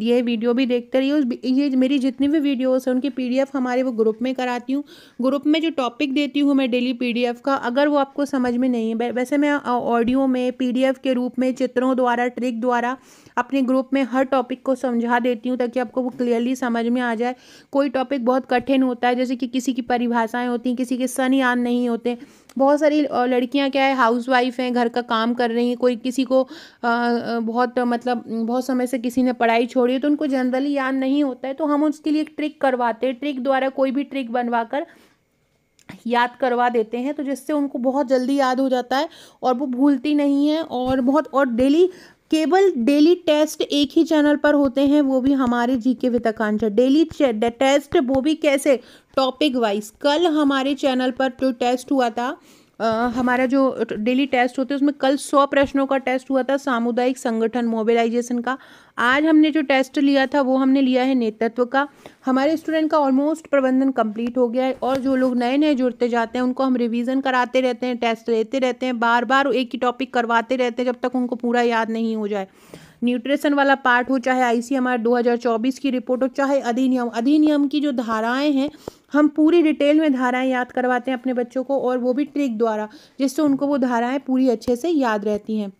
A: ये वीडियो भी देखते रहिए उस ये मेरी जितनी भी वीडियोज़ हैं उनकी पी हमारे वो ग्रुप में कराती हूँ ग्रुप में जो टॉपिक देती हूँ मैं डेली पी का अगर वो आपको समझ में नहीं है वैसे मैं ऑडियो में पी के रूप में चित्रों द्वारा ट्रिक द्वारा अपने ग्रुप में हर टॉपिक को समझा देती हूँ ताकि आपको वो क्लियरली समझ में आ जाए कोई टॉपिक बहुत कठिन होता है जैसे कि किसी की परिभाषाएँ होती हैं किसी के सन नहीं होते बहुत सारी लड़कियां क्या है हाउस वाइफ हैं घर का काम कर रही हैं कोई किसी को बहुत मतलब बहुत समय से किसी ने पढ़ाई छोड़ी है तो उनको जनरली याद नहीं होता है तो हम उसके लिए एक ट्रिक करवाते हैं ट्रिक द्वारा कोई भी ट्रिक बनवा कर याद करवा देते हैं तो जिससे उनको बहुत जल्दी याद हो जाता है और वो भूलती नहीं है और बहुत और डेली केवल डेली टेस्ट एक ही चैनल पर होते हैं वो भी हमारे जी के वितकांक्षा डेली टेस्ट वो भी कैसे टॉपिक वाइज कल हमारे चैनल पर जो टेस्ट हुआ था आ, हमारा जो डेली टेस्ट होते हैं उसमें कल सौ प्रश्नों का टेस्ट हुआ था सामुदायिक संगठन मोबिलाइजेशन का आज हमने जो टेस्ट लिया था वो हमने लिया है नेतृत्व का हमारे स्टूडेंट का ऑलमोस्ट प्रबंधन कंप्लीट हो गया है और जो लोग नए नए जुड़ते जाते हैं उनको हम रिवीजन कराते रहते हैं टेस्ट लेते रहते हैं बार बार एक ही टॉपिक करवाते रहते हैं जब तक उनको पूरा याद नहीं हो जाए न्यूट्रिशन वाला पार्ट हो चाहे आई सी की रिपोर्ट हो चाहे अधिनियम अधिनियम की जो धाराएँ हैं हम पूरी डिटेल में धाराएं याद करवाते हैं अपने बच्चों को और वो भी ट्रिक द्वारा जिससे उनको वो धाराएं पूरी अच्छे से याद रहती हैं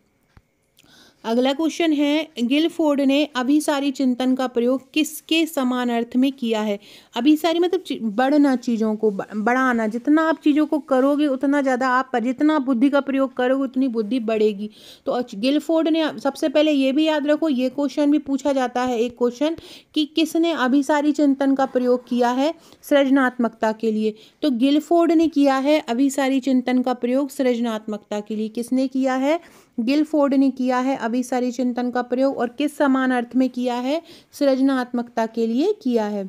A: अगला क्वेश्चन है गिलफोर्ड ने अभिसारी चिंतन का प्रयोग किसके समान अर्थ में किया है अभिसारी मतलब बढ़ना चीज़ों को बढ़ाना जितना आप चीज़ों को करोगे उतना ज़्यादा आप पर जितना बुद्धि का प्रयोग करोगे उतनी बुद्धि बढ़ेगी तो गिलफोर्ड ने सबसे पहले ये भी याद रखो ये क्वेश्चन भी पूछा जाता है एक क्वेश्चन कि किसने अभिसारी चिंतन का प्रयोग किया है सृजनात्मकता के लिए तो गिलफोर्ड ने किया है अभिसारी चिंतन का प्रयोग सृजनात्मकता के लिए किसने किया है गिलफोर्ड ने किया है अभिसारी चिंतन का प्रयोग और किस समान अर्थ में किया है सृजनात्मकता के लिए किया है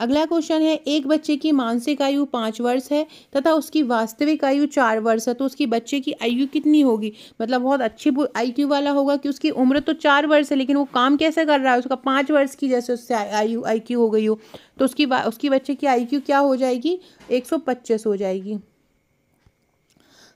A: अगला क्वेश्चन है एक बच्चे की मानसिक आयु पाँच वर्ष है तथा उसकी वास्तविक आयु चार वर्ष है तो उसकी बच्चे की आयु कितनी होगी मतलब बहुत अच्छी क्यू वाला होगा कि उसकी उम्र तो चार वर्ष है लेकिन वो काम कैसे कर रहा है उसका पाँच वर्ष की जैसे उससे आयु क्यू हो गई हो तो उसकी उसकी बच्चे की क्यू क्या हो जाएगी एक हो जाएगी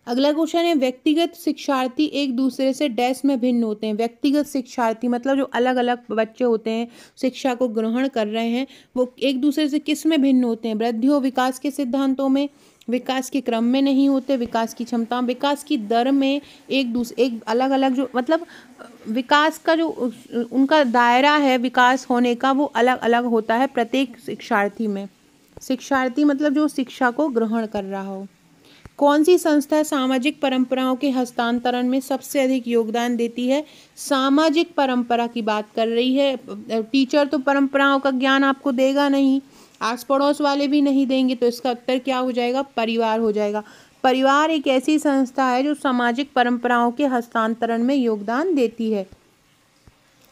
A: अगला क्वेश्चन है व्यक्तिगत शिक्षार्थी एक दूसरे से डैश में भिन्न होते हैं व्यक्तिगत शिक्षार्थी मतलब जो अलग अलग बच्चे होते हैं शिक्षा को ग्रहण कर रहे हैं वो एक दूसरे से किस में भिन्न होते हैं वृद्धि और विकास के सिद्धांतों में विकास के क्रम में नहीं होते विकास की क्षमता विकास की दर में एक दूसरे एक अलग अलग जो मतलब विकास का जो उनका दायरा है विकास होने का वो अलग अलग होता है प्रत्येक शिक्षार्थी में शिक्षार्थी मतलब जो शिक्षा को ग्रहण कर रहा हो कौन सी संस्था सामाजिक परंपराओं के हस्तांतरण में सबसे अधिक योगदान देती है सामाजिक परंपरा की बात कर रही है टीचर तो परंपराओं का ज्ञान आपको देगा नहीं आस पड़ोस वाले भी नहीं देंगे तो इसका उत्तर क्या हो जाएगा परिवार हो जाएगा परिवार एक ऐसी संस्था है जो सामाजिक परंपराओं के हस्तांतरण में योगदान देती है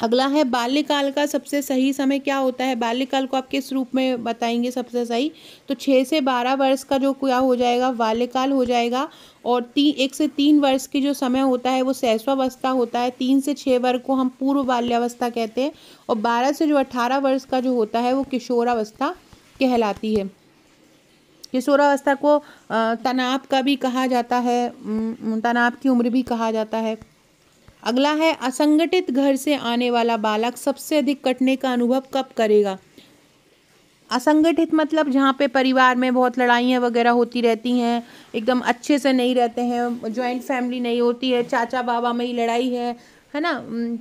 A: अगला है बाल्यकाल का सबसे सही समय क्या होता है बाल्यकाल को आप किस रूप में बताएंगे सबसे सही तो छः से बारह वर्ष का जो क्या हो जाएगा बाल्यकाल हो जाएगा और तीन एक से तीन वर्ष की जो समय होता है वो सैशवावस्था होता है तीन से छः वर्ष को हम पूर्व बाल्यावस्था कहते हैं और बारह से जो अठारह वर्ष का जो होता है वो किशोरावस्था कहलाती है किशोरावस्था को तनाव का भी कहा जाता है तनाव की उम्र भी कहा जाता है अगला है असंगठित घर से आने वाला बालक सबसे अधिक कटने का अनुभव कब करेगा असंगठित मतलब जहाँ पे परिवार में बहुत लड़ाइयाँ वगैरह होती रहती हैं एकदम अच्छे से नहीं रहते हैं जॉइंट फैमिली नहीं होती है चाचा बाबा में ही लड़ाई है है ना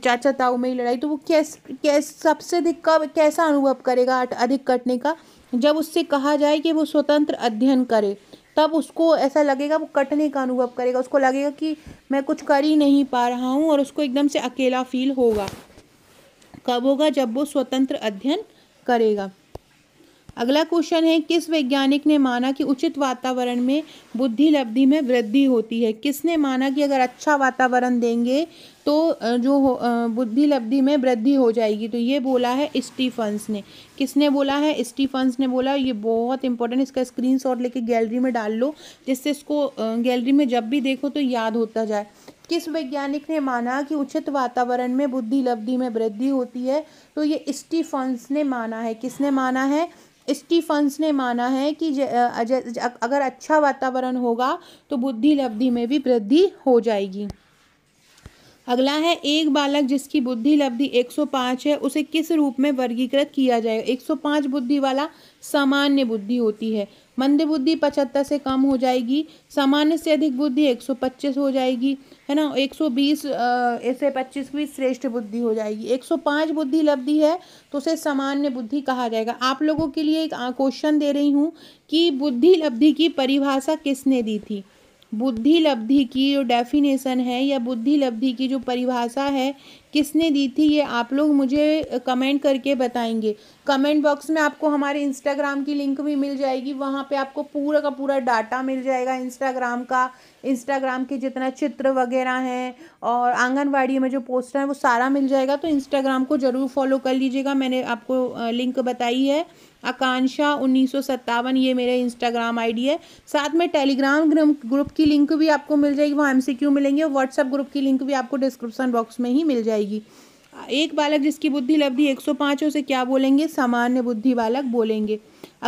A: चाचा ताऊ में ही लड़ाई तो वो कैस कैस सबसे अधिक कब कैसा अनुभव करेगा अधिक कटने का जब उससे कहा जाए कि वो स्वतंत्र अध्ययन करे तब उसको ऐसा लगेगा वो कटने का अनुभव करेगा उसको लगेगा कि मैं कुछ कर ही नहीं पा रहा हूँ और उसको एकदम से अकेला फील होगा कब होगा जब वो स्वतंत्र अध्ययन करेगा अगला क्वेश्चन है किस वैज्ञानिक ने माना कि उचित वातावरण में बुद्धि लब्धि में वृद्धि होती है किसने माना कि अगर अच्छा वातावरण देंगे तो जो बुद्धि लब्धि में वृद्धि हो जाएगी तो ये बोला है स्टीफन्स ने किसने बोला है स्टीफन्स ने बोला ये बहुत इंपॉर्टेंट इसका स्क्रीन शॉट लेके गैलरी में डाल लो जिससे इसको गैलरी में जब भी देखो तो याद होता जाए किस वैज्ञानिक ने माना कि उचित वातावरण में बुद्धि लब्धि में वृद्धि होती है तो ये स्टीफन्स ने माना है किसने माना है स्टीफंस ने माना है कि अगर अच्छा वातावरण होगा तो बुद्धि लब्धि में भी वृद्धि हो जाएगी अगला है एक बालक जिसकी बुद्धि लब्धि 105 है उसे किस रूप में वर्गीकृत किया जाएगा 105 बुद्धि वाला सामान्य बुद्धि होती है मंद बुद्धि पचहत्तर से कम हो जाएगी सामान्य से अधिक बुद्धि एक सौ पच्चीस हो जाएगी है ना एक सौ बीस ऐसे पच्चीस की श्रेष्ठ बुद्धि हो जाएगी एक सौ पाँच बुद्धि लब्धि है तो उसे सामान्य बुद्धि कहा जाएगा आप लोगों के लिए एक क्वेश्चन दे रही हूँ कि बुद्धि लब्धि की परिभाषा किसने दी थी बुद्धि लब्धि की जो डेफिनेशन है या बुद्धि लब्धि की जो परिभाषा है किसने दी थी ये आप लोग मुझे कमेंट करके बताएंगे कमेंट बॉक्स में आपको हमारे इंस्टाग्राम की लिंक भी मिल जाएगी वहाँ पे आपको पूरा का पूरा डाटा मिल जाएगा इंस्टाग्राम का इंस्टाग्राम के जितना चित्र वगैरह हैं और आंगनवाड़ी में जो पोस्टर है वो सारा मिल जाएगा तो इंस्टाग्राम को ज़रूर फॉलो कर लीजिएगा मैंने आपको लिंक बताई है आकांक्षा उन्नीस ये मेरे इंस्टाग्राम आईडी है साथ में टेलीग्राम ग्रुप की लिंक भी आपको मिल जाएगी वहाँ एमसीक्यू मिलेंगे और व्हाट्सअप ग्रुप की लिंक भी आपको डिस्क्रिप्शन बॉक्स में ही मिल जाएगी एक बालक जिसकी बुद्धि लब्धि एक सौ पाँच है उसे क्या बोलेंगे सामान्य बुद्धि बालक बोलेंगे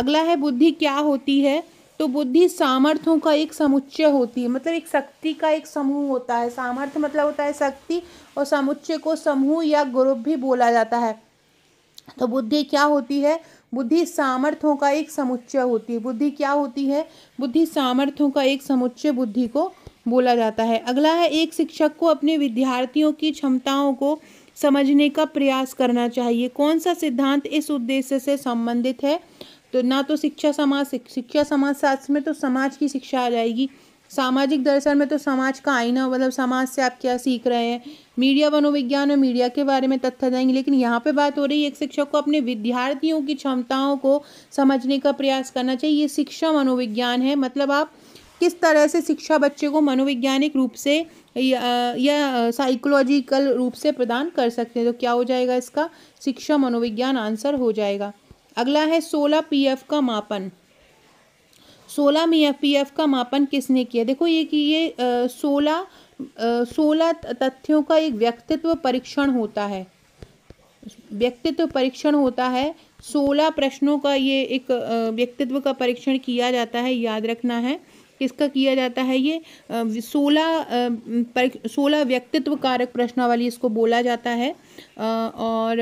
A: अगला है बुद्धि क्या होती है तो बुद्धि सामर्थ्यों का एक समुच्चय होती है मतलब एक शक्ति का एक समूह होता है सामर्थ्य मतलब होता है शक्ति और समुच्चय को समूह या ग्रुप भी बोला जाता है तो बुद्धि क्या होती है बुद्धि सामर्थ्यों का एक समुच्चय होती है बुद्धि क्या होती है बुद्धि सामर्थ्यों का एक समुच्चय बुद्धि को बोला जाता है अगला है एक शिक्षक को अपने विद्यार्थियों की क्षमताओं को समझने का प्रयास करना चाहिए कौन सा सिद्धांत इस उद्देश्य से संबंधित है तो ना तो शिक्षा समाज शिक्षा समाज शास्त्र में तो समाज की शिक्षा आ जाएगी सामाजिक दर्शन में तो समाज का आईना मतलब समाज से आप क्या सीख रहे हैं मीडिया मनोविज्ञान में मीडिया के बारे में तथ्य देंगे लेकिन यहाँ पे बात हो रही है एक शिक्षक को अपने विद्यार्थियों की क्षमताओं को समझने का प्रयास करना चाहिए ये शिक्षा मनोविज्ञान है मतलब आप किस तरह से शिक्षा बच्चे को मनोवैज्ञानिक रूप से या, साइकोलॉजिकल रूप से प्रदान कर सकते हैं तो क्या हो जाएगा इसका शिक्षा मनोविज्ञान आंसर हो जाएगा अगला है सोलह पी का मापन सोलह में एफ पी एफ का मापन किसने किया देखो ये कि ये सोलह सोलह तथ्यों का एक व्यक्तित्व परीक्षण होता है व्यक्तित्व परीक्षण होता है सोलह प्रश्नों का ये एक व्यक्तित्व का परीक्षण किया जाता है याद रखना है किसका किया जाता है ये सोलह सोलह व्यक्तित्व कारक प्रश्नावली इसको बोला जाता है और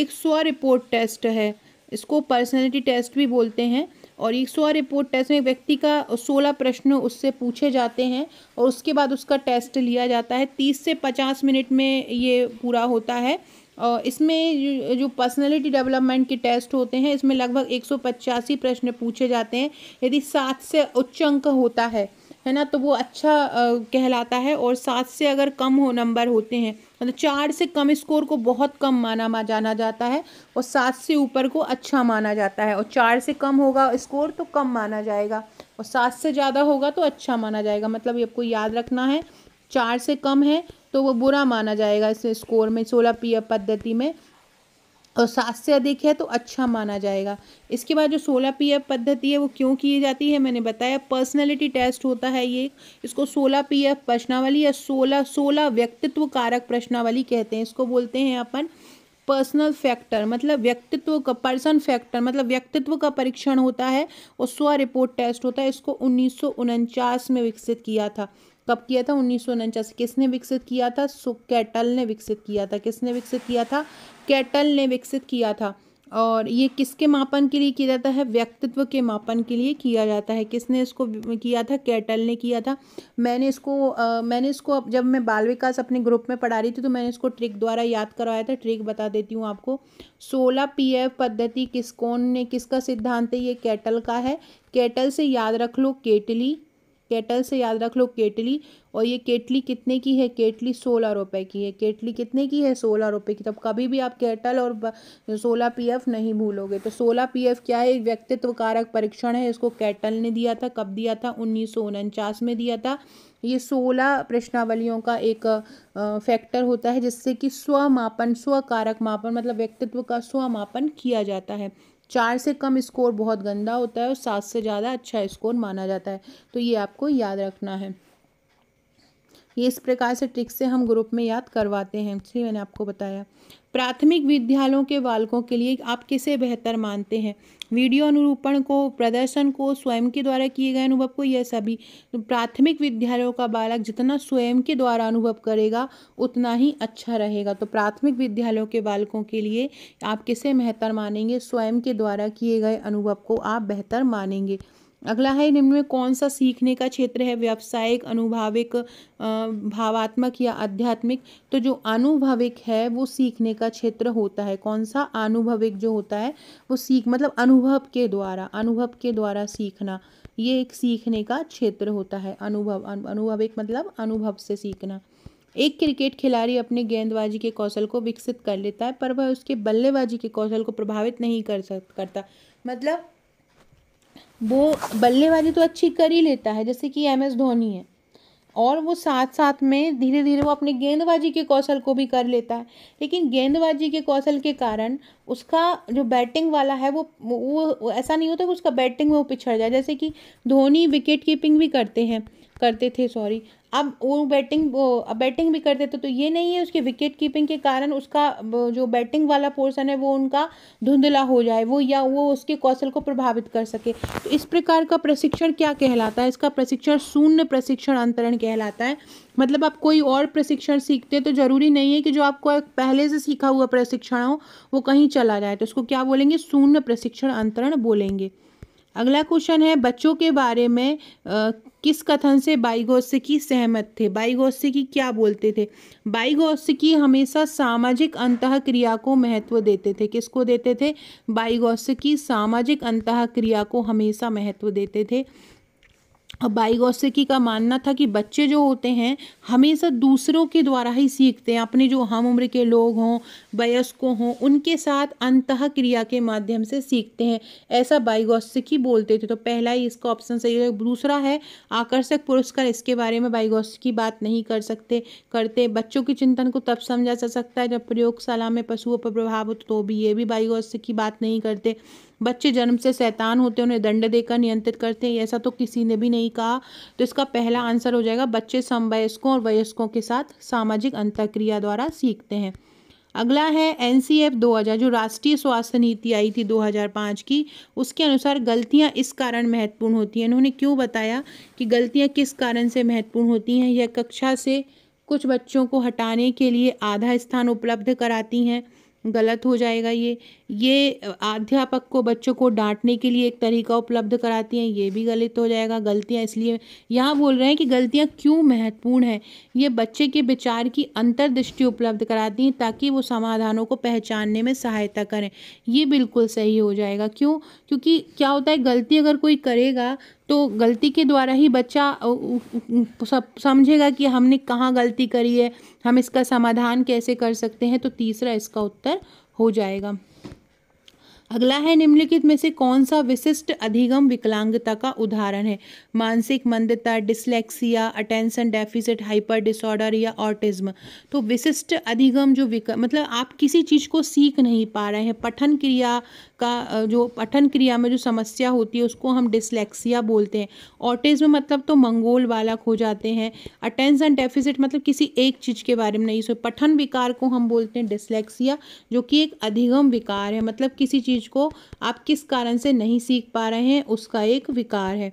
A: एक स्व रिपोर्ट टेस्ट है इसको पर्सनैलिटी टेस्ट भी बोलते हैं और एक सौ रिपोर्ट टेस्ट में व्यक्ति का सोलह प्रश्न उससे पूछे जाते हैं और उसके बाद उसका टेस्ट लिया जाता है तीस से पचास मिनट में ये पूरा होता है और इसमें जो पर्सनैलिटी डेवलपमेंट के टेस्ट होते हैं इसमें लगभग एक सौ पचासी प्रश्न पूछे जाते हैं यदि सात से उच्च अंक होता है है ना तो वो अच्छा आ, कहलाता है और सात से अगर कम हो नंबर होते हैं मतलब चार से कम स्कोर को बहुत कम माना मा जाना जाता है और सात से ऊपर को अच्छा माना जाता है और चार से कम होगा स्कोर तो कम माना जाएगा और सात से ज़्यादा होगा तो अच्छा माना जाएगा मतलब ये आपको याद रखना है चार से कम है तो वो बुरा माना जाएगा इस स्कोर में सोलह पी पद्धति में और सात से अधिक है तो अच्छा माना जाएगा इसके बाद जो सोलह पी एफ पद्धति है वो क्यों की जाती है मैंने बताया पर्सनैलिटी टेस्ट होता है ये इसको सोलह पी एफ प्रश्नावली या सोलह सोलह व्यक्तित्व कारक प्रश्नावली कहते हैं इसको बोलते हैं अपन पर्सनल फैक्टर मतलब व्यक्तित्व का पर्सन फैक्टर मतलब व्यक्तित्व का परीक्षण होता है और स्व रिपोर्ट टेस्ट होता है इसको उन्नीस में विकसित किया था कब किया था उन्नीस सौ उनचास किसने विकसित किया था सो कैटल ने विकसित किया था किसने विकसित किया था कैटल ने विकसित किया था और ये किसके मापन के लिए किया जाता है व्यक्तित्व के मापन के लिए किया जाता है किसने इसको किया था कैटल ने किया था मैंने इसको आ, मैंने इसको जब मैं बाल विकास अपने ग्रुप में पढ़ा रही थी तो मैंने इसको ट्रिक द्वारा याद करवाया था ट्रिक बता देती हूँ आपको सोलह पी एफ पद्धति किस कौन ने किसका सिद्धांत है ये कैटल का है कैटल से याद रख लो केटली केटल से याद रख लो केटली और ये केटली कितने की है केटली सोलह रुपए की है केटली कितने की है सोलह रुपए की तब कभी भी आप केटल और सोलह पीएफ नहीं भूलोगे तो सोलह पीएफ क्या है व्यक्तित्व कारक परीक्षण है इसको केटल ने दिया था कब दिया था उन्नीस में दिया था ये सोलह प्रश्नावलियों का एक फैक्टर होता है जिससे कि स्वमापन स्वकारक मापन मतलब व्यक्तित्व का स्वमापन किया जाता है चार से कम स्कोर बहुत गंदा होता है और सात से ज़्यादा अच्छा स्कोर माना जाता है तो ये आपको याद रखना है ये इस प्रकार से ट्रिक से हम ग्रुप में याद करवाते हैं जी मैंने आपको बताया प्राथमिक विद्यालयों के बालकों के लिए आप किसे बेहतर मानते हैं वीडियो अनुरूपण को प्रदर्शन को स्वयं के द्वारा किए गए अनुभव को यह सभी प्राथमिक विद्यालयों का बालक जितना स्वयं के द्वारा अनुभव करेगा उतना ही अच्छा रहेगा तो प्राथमिक विद्यालयों के बालकों के लिए आप किसे बेहतर मानेंगे स्वयं के द्वारा किए गए अनुभव को आप बेहतर मानेंगे अगला है निम्न में कौन सा सीखने का क्षेत्र है व्यावसायिक अनुभाविक भावात्मक या आध्यात्मिक तो जो अनुभविक है वो सीखने का क्षेत्र होता है कौन सा अनुभविक जो होता है वो सीख मतलब अनुभव के द्वारा अनुभव के द्वारा सीखना ये एक सीखने का क्षेत्र होता है अनुभव अनुभविक मतलब अनुभव से सीखना एक क्रिकेट खिलाड़ी अपने गेंदबाजी के कौशल को विकसित कर लेता है पर वह उसके बल्लेबाजी के कौशल को प्रभावित नहीं कर सक करता मतलब वो बल्लेबाजी तो अच्छी कर ही लेता है जैसे कि एम एस धोनी है और वो साथ साथ में धीरे धीरे वो अपने गेंदबाजी के कौशल को भी कर लेता है लेकिन गेंदबाजी के कौशल के कारण उसका जो बैटिंग वाला है वो वो ऐसा नहीं होता कि उसका बैटिंग में वो पिछड़ जाए जैसे कि धोनी विकेट कीपिंग भी करते हैं करते थे सॉरी अब वो बैटिंग बैटिंग भी करते थे तो ये नहीं है उसके विकेट कीपिंग के कारण उसका जो बैटिंग वाला पोर्सन है वो उनका धुंधला हो जाए वो या वो उसके कौशल को प्रभावित कर सके तो इस प्रकार का प्रशिक्षण क्या कहलाता है इसका प्रशिक्षण शून्य प्रशिक्षण अंतरण कहलाता है मतलब आप कोई और प्रशिक्षण सीखते तो ज़रूरी नहीं है कि जो आपको पहले से सीखा हुआ प्रशिक्षण हो वो कहीं चला जाए तो उसको क्या बोलेंगे शून्य प्रशिक्षण अंतरण बोलेंगे अगला क्वेश्चन है बच्चों के बारे में आ, किस कथन से बाइगोस्की सहमत थे बाइगोस्की क्या बोलते थे बाइगोस्की हमेशा सामाजिक अंत क्रिया को महत्व देते थे किसको देते थे बाइगोस्की सामाजिक अंत क्रिया को हमेशा महत्व देते थे बाइगोसिकी का मानना था कि बच्चे जो होते हैं हमेशा दूसरों के द्वारा ही सीखते हैं अपने जो हम उम्र के लोग हों वयस्कों हों उनके साथ अंत क्रिया के माध्यम से सीखते हैं ऐसा बाइगोसिकी बोलते थे तो पहला ही इसका ऑप्शन सही है दूसरा है आकर्षक पुरस्कार इसके बारे में बाइगोसिकी बात नहीं कर सकते करते बच्चों के चिंतन को तब समझा जा सकता है जब प्रयोगशाला में पशुओं पर प्रभाव हो तो भी ये भी बाइगोसिकी बात नहीं करते बच्चे जन्म से शैतान होते हैं उन्हें दंड देकर नियंत्रित करते हैं ऐसा तो किसी ने भी नहीं कहा तो इसका पहला आंसर हो जाएगा बच्चे समवयस्कों और वयस्कों के साथ सामाजिक अंतक्रिया द्वारा सीखते हैं अगला है एन सी एफ दो हज़ार जो राष्ट्रीय स्वास्थ्य नीति आई थी 2005 की उसके अनुसार गलतियां इस कारण महत्वपूर्ण होती हैं इन्होंने क्यों बताया कि गलतियां किस कारण से महत्वपूर्ण होती हैं यह कक्षा से कुछ बच्चों को हटाने के लिए आधा स्थान उपलब्ध कराती हैं गलत हो जाएगा ये ये अध्यापक को बच्चों को डांटने के लिए एक तरीका उपलब्ध कराती हैं ये भी गलत हो जाएगा गलतियाँ इसलिए यहाँ बोल रहे हैं कि गलतियाँ क्यों महत्वपूर्ण हैं ये बच्चे के विचार की अंतर्दृष्टि उपलब्ध कराती हैं ताकि वो समाधानों को पहचानने में सहायता करें ये बिल्कुल सही हो जाएगा क्यों क्योंकि क्या होता है गलती अगर कोई करेगा तो गलती के द्वारा ही बच्चा सब समझेगा कि हमने कहाँ गलती करी है हम इसका समाधान कैसे कर सकते हैं तो तीसरा इसका उत्तर हो जाएगा अगला है निम्नलिखित में से कौन सा विशिष्ट अधिगम विकलांगता का उदाहरण है मानसिक मंदता dyslexia attention deficit hyper disorder या ऑटिज्म तो विशिष्ट अधिगम जो विक मतलब आप किसी चीज़ को सीख नहीं पा रहे हैं पठन क्रिया का जो पठन क्रिया में जो समस्या होती है उसको हम डिसलेक्सिया बोलते हैं ऑटिज्म मतलब तो मंगोल बालक हो जाते हैं अटेंशन डेफिसिट मतलब किसी एक चीज़ के बारे में नहीं सो पठन विकार को हम बोलते हैं डिसलेक्सिया जो कि एक अधिगम विकार है मतलब किसी चीज़ चीज़ को आप किस कारण से नहीं सीख पा रहे हैं उसका एक विकार है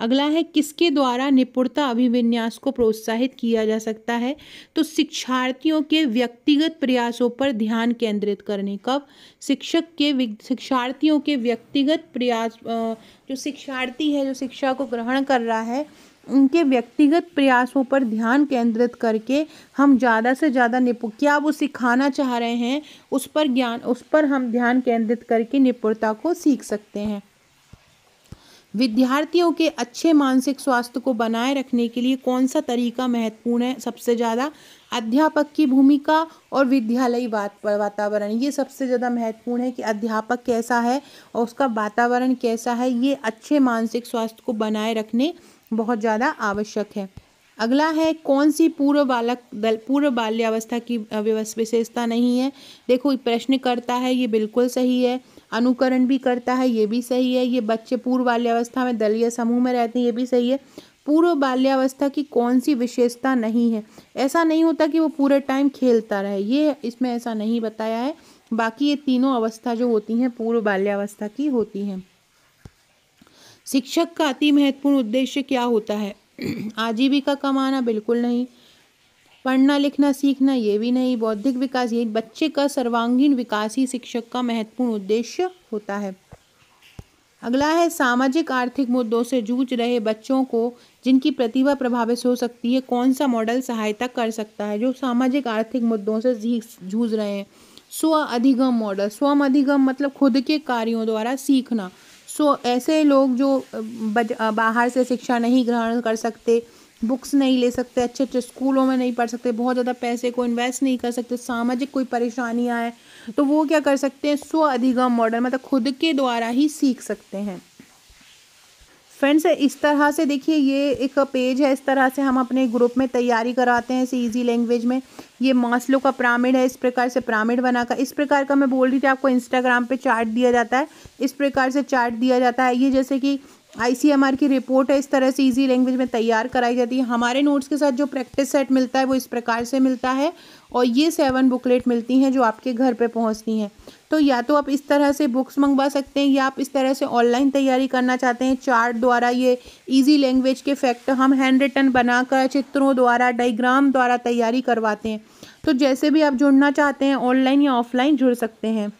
A: अगला है किसके द्वारा निपुणता अभिविन्यास को प्रोत्साहित किया जा सकता है तो शिक्षार्थियों के व्यक्तिगत प्रयासों पर ध्यान केंद्रित करने कब शिक्षक के शिक्षार्थियों के व्यक्तिगत प्रयास जो शिक्षार्थी है जो शिक्षा को ग्रहण कर रहा है उनके व्यक्तिगत प्रयासों पर ध्यान केंद्रित करके हम ज़्यादा से ज़्यादा निपु क्या वो सिखाना चाह रहे हैं उस पर ज्ञान उस पर हम ध्यान केंद्रित करके निपुणता को सीख सकते हैं विद्यार्थियों के अच्छे मानसिक स्वास्थ्य को बनाए रखने के लिए कौन सा तरीका महत्वपूर्ण है सबसे ज़्यादा अध्यापक की भूमिका और विद्यालयी वातावरण ये सबसे ज़्यादा महत्वपूर्ण है कि अध्यापक कैसा है और उसका वातावरण कैसा है ये अच्छे मानसिक स्वास्थ्य को बनाए रखने बहुत ज़्यादा आवश्यक है अगला है कौन सी पूर्व बालक दल पूर्व बाल्यावस्था की विशेषता नहीं है देखो प्रश्न करता है ये बिल्कुल सही है अनुकरण भी करता है ये भी सही है ये बच्चे पूर्व बाल्यावस्था में दलीय समूह में रहते हैं ये भी सही है पूर्व बाल्यावस्था की कौन सी विशेषता नहीं है ऐसा नहीं होता कि वो पूरे टाइम खेलता रहे ये इसमें ऐसा नहीं बताया है बाकी ये तीनों अवस्था जो होती हैं पूर्व बाल्यावस्था की होती हैं शिक्षक का अति महत्वपूर्ण उद्देश्य क्या होता है आजीविका कमाना बिल्कुल नहीं पढ़ना लिखना सीखना ये भी नहीं बौद्धिक विकास ये बच्चे का सर्वांगीण विकास ही शिक्षक का महत्वपूर्ण उद्देश्य होता है अगला है सामाजिक आर्थिक मुद्दों से जूझ रहे बच्चों को जिनकी प्रतिभा प्रभावित हो सकती है कौन सा मॉडल सहायता कर सकता है जो सामाजिक आर्थिक मुद्दों से जूझ रहे हैं स्व अधिगम मॉडल स्व अधिगम मतलब खुद के कार्यों द्वारा सीखना सो ऐसे लोग जो बाहर से शिक्षा नहीं ग्रहण कर सकते बुक्स नहीं ले सकते अच्छे अच्छे स्कूलों में नहीं पढ़ सकते बहुत ज़्यादा पैसे को इन्वेस्ट नहीं कर सकते सामाजिक कोई परेशानियाँ हैं तो वो क्या कर सकते हैं स्व अधिगम मॉडल मतलब खुद के द्वारा ही सीख सकते हैं फ्रेंड्स इस तरह से देखिए ये एक पेज है इस तरह से हम अपने ग्रुप में तैयारी कराते हैं इसे ईजी लैंग्वेज में ये मासलो का पिरामिड है इस प्रकार से पिरामिड बनाकर इस प्रकार का मैं बोल रही थी आपको इंस्टाग्राम पे चार्ट दिया जाता है इस प्रकार से चार्ट दिया जाता है ये जैसे कि आईसीएमआर की रिपोर्ट है इस तरह से इजी लैंग्वेज में तैयार कराई जाती है हमारे नोट्स के साथ जो प्रैक्टिस सेट मिलता है वो इस प्रकार से मिलता है और ये सेवन बुकलेट मिलती हैं जो आपके घर पे पहुंचती हैं तो या तो आप इस तरह से बुक्स मंगवा सकते हैं या आप इस तरह से ऑनलाइन तैयारी करना चाहते हैं चार्ट द्वारा ये इजी लैंग्वेज के फैक्ट हम हैंड रिटन बनाकर चित्रों द्वारा डाइग्राम द्वारा तैयारी करवाते हैं तो जैसे भी आप जुड़ना चाहते हैं ऑनलाइन या ऑफलाइन जुड़ सकते हैं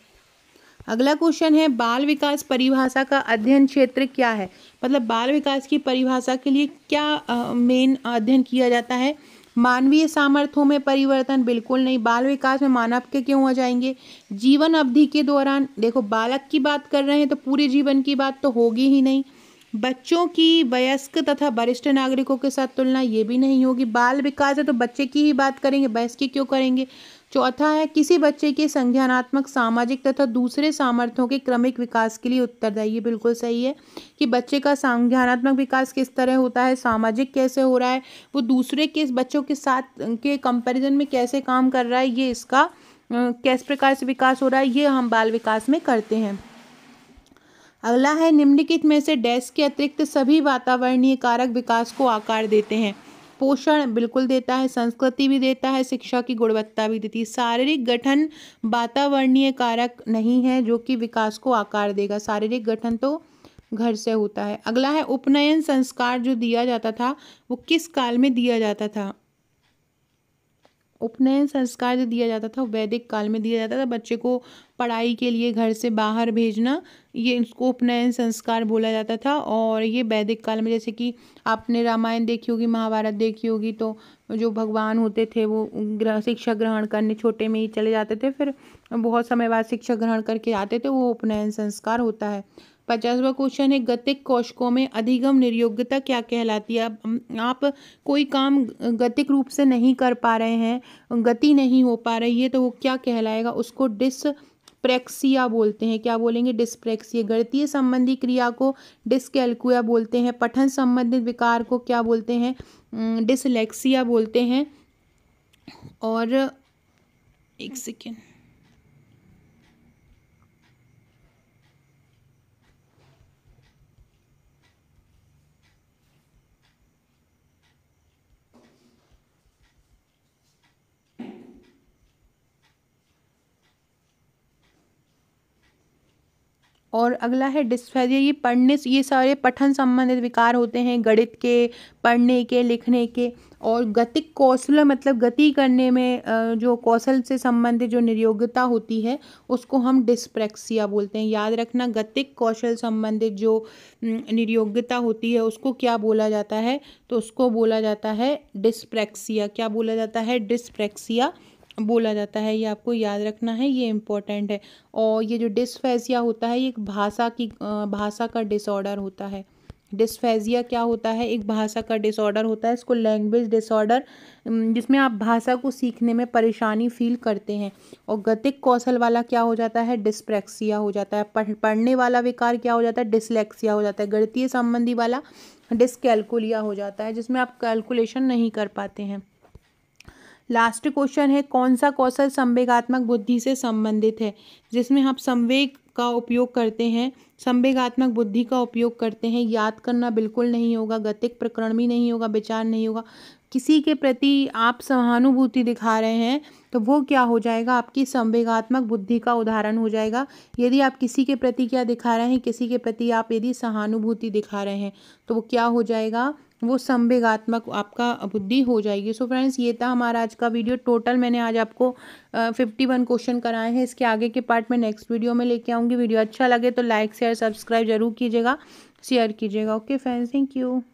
A: अगला क्वेश्चन है बाल विकास परिभाषा का अध्ययन क्षेत्र क्या है मतलब बाल विकास की परिभाषा के लिए क्या मेन अध्ययन किया जाता है मानवीय सामर्थ्यों में परिवर्तन बिल्कुल नहीं बाल विकास में मानव के क्यों हो जाएंगे जीवन अवधि के दौरान देखो बालक की बात कर रहे हैं तो पूरे जीवन की बात तो होगी ही नहीं बच्चों की वयस्क तथा वरिष्ठ नागरिकों के साथ तुलना ये भी नहीं होगी बाल विकास है तो बच्चे की ही बात करेंगे वयस्क की क्यों करेंगे चौथा है किसी बच्चे के संज्ञानात्मक सामाजिक तथा दूसरे सामर्थ्यों के क्रमिक विकास के लिए उत्तरदायी ये बिल्कुल सही है कि बच्चे का संज्ञानात्मक विकास किस तरह होता है सामाजिक कैसे हो रहा है वो दूसरे के बच्चों के साथ के कंपैरिजन में कैसे काम कर रहा है ये इसका किस प्रकार से विकास हो रहा है ये हम बाल विकास में करते हैं अगला है निम्नलिखित में से डैश के अतिरिक्त सभी वातावरणीय कारक विकास को आकार देते हैं पोषण बिल्कुल देता है संस्कृति भी देता है शिक्षा की गुणवत्ता भी देती है शारीरिक गठन वातावरणीय कारक नहीं है जो कि विकास को आकार देगा शारीरिक गठन तो घर से होता है अगला है उपनयन संस्कार जो दिया जाता था वो किस काल में दिया जाता था उपनयन संस्कार जो दिया जाता था वैदिक काल में दिया जाता था बच्चे को पढ़ाई के लिए घर से बाहर भेजना ये इसको उपनयन संस्कार बोला जाता था और ये वैदिक काल में जैसे कि आपने रामायण देखी होगी महाभारत देखी होगी तो जो भगवान होते थे वो ग्रह शिक्षा ग्रहण करने छोटे में ही चले जाते थे फिर बहुत समय बाद शिक्षा ग्रहण करके आते थे वो उपनयन संस्कार होता है पचासवा क्वेश्चन है गतिक कोशकों में अधिगम निर्योग्यता क्या कहलाती है आप कोई काम गतिक रूप से नहीं कर पा रहे हैं गति नहीं हो पा रही है तो वो क्या कहलाएगा उसको डिस प्रेक्सिया बोलते हैं क्या बोलेंगे डिस्प्रेक्सिया गणतीय संबंधी क्रिया को डिस्कैल्कुआ बोलते हैं पठन संबंधित विकार को क्या बोलते हैं डिसलेक्सिया बोलते हैं और एक सेकेंड और अगला है डिस्फेरिया ये पढ़ने से ये सारे पठन संबंधित विकार होते हैं गणित के पढ़ने के लिखने के और गतिक कौशल मतलब गति करने में जो कौशल से संबंधित जो निर्योग्यता होती है उसको हम डिस्प्रेक्सिया बोलते हैं याद रखना गतिक कौशल संबंधित जो निर्योग्यता होती है उसको क्या बोला जाता है तो उसको बोला जाता है डिस्प्रेक्सिया क्या बोला जाता है डिस्प्रेक्सिया बोला जाता है ये आपको याद रखना है ये इम्पोर्टेंट है और ये जो डिसफेजिया होता है ये एक भाषा की भाषा का डिसऑर्डर होता है डिसफेजिया क्या होता है एक भाषा का डिसऑर्डर होता है इसको लैंग्वेज डिसऑर्डर जिसमें आप भाषा को सीखने में परेशानी फील करते हैं और गतिक कौशल वाला क्या हो जाता है डिस्प्रेक्सिया हो जाता है पढ़, पढ़ने वाला विकार क्या हो जाता है डिसलेक्सिया हो जाता है गणितीय संबंधी वाला डिसकैलकुलिया हो जाता है जिसमें आप कैलकुलेशन नहीं कर पाते हैं लास्ट क्वेश्चन है कौन सा कौशल संवेगात्मक बुद्धि से संबंधित है जिसमें हम संवेग का उपयोग करते हैं संवेगात्मक बुद्धि का उपयोग करते हैं याद करना बिल्कुल नहीं होगा गतिक प्रकरण भी नहीं होगा विचार नहीं होगा किसी के प्रति आप सहानुभूति दिखा रहे हैं तो वो क्या हो जाएगा आपकी संवेगात्मक बुद्धि का उदाहरण हो जाएगा यदि आप किसी के प्रति क्या दिखा रहे हैं किसी के प्रति आप यदि सहानुभूति दिखा रहे हैं तो वो क्या हो जाएगा वो संवेगात्मक आपका बुद्धि हो जाएगी सो so फ्रेंड्स ये था हमारा आज का वीडियो टोटल मैंने आज आपको फिफ्टी वन क्वेश्चन कराए हैं इसके आगे के पार्ट में नेक्स्ट वीडियो में लेके आऊँगी वीडियो अच्छा लगे तो लाइक शेयर सब्सक्राइब जरूर कीजिएगा शेयर कीजिएगा ओके फ्रेंड्स थैंक यू